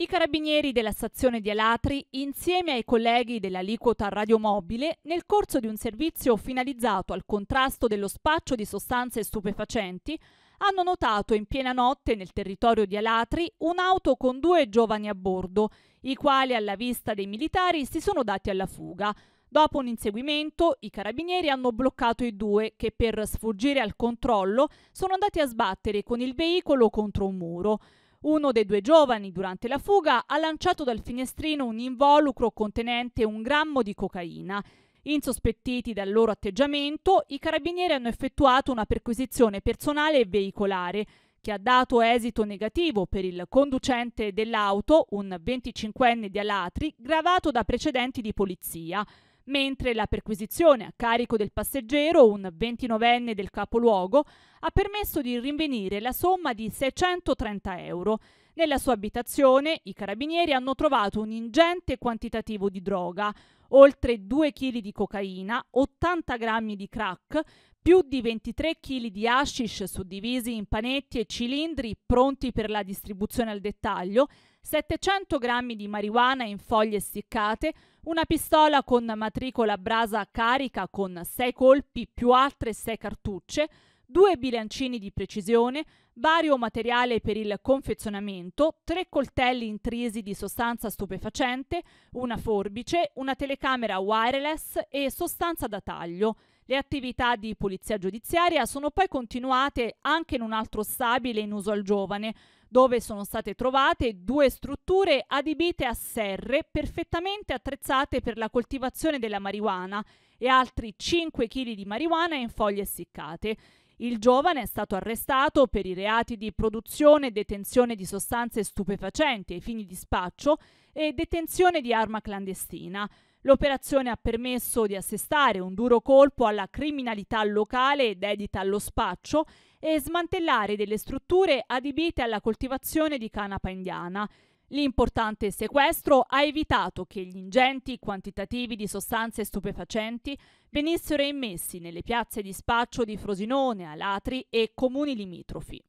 I carabinieri della stazione di Alatri, insieme ai colleghi dell'aliquota radiomobile, nel corso di un servizio finalizzato al contrasto dello spaccio di sostanze stupefacenti, hanno notato in piena notte nel territorio di Alatri un'auto con due giovani a bordo, i quali alla vista dei militari si sono dati alla fuga. Dopo un inseguimento, i carabinieri hanno bloccato i due che per sfuggire al controllo sono andati a sbattere con il veicolo contro un muro. Uno dei due giovani, durante la fuga, ha lanciato dal finestrino un involucro contenente un grammo di cocaina. Insospettiti dal loro atteggiamento, i carabinieri hanno effettuato una perquisizione personale e veicolare, che ha dato esito negativo per il conducente dell'auto, un 25enne di Alatri, gravato da precedenti di polizia mentre la perquisizione a carico del passeggero, un 29enne del capoluogo, ha permesso di rinvenire la somma di 630 euro nella sua abitazione i carabinieri hanno trovato un ingente quantitativo di droga, oltre 2 kg di cocaina, 80 grammi di crack, più di 23 kg di hashish suddivisi in panetti e cilindri pronti per la distribuzione al dettaglio, 700 grammi di marijuana in foglie essiccate, una pistola con matricola brasa a carica con 6 colpi più altre 6 cartucce, due bilancini di precisione, vario materiale per il confezionamento, tre coltelli intrisi di sostanza stupefacente, una forbice, una telecamera wireless e sostanza da taglio. Le attività di polizia giudiziaria sono poi continuate anche in un altro stabile in uso al giovane, dove sono state trovate due strutture adibite a serre perfettamente attrezzate per la coltivazione della marijuana e altri 5 kg di marijuana in foglie essiccate. Il giovane è stato arrestato per i reati di produzione e detenzione di sostanze stupefacenti ai fini di spaccio e detenzione di arma clandestina. L'operazione ha permesso di assestare un duro colpo alla criminalità locale dedita allo spaccio e smantellare delle strutture adibite alla coltivazione di canapa indiana. L'importante sequestro ha evitato che gli ingenti quantitativi di sostanze stupefacenti venissero immessi nelle piazze di spaccio di Frosinone, Alatri e comuni limitrofi.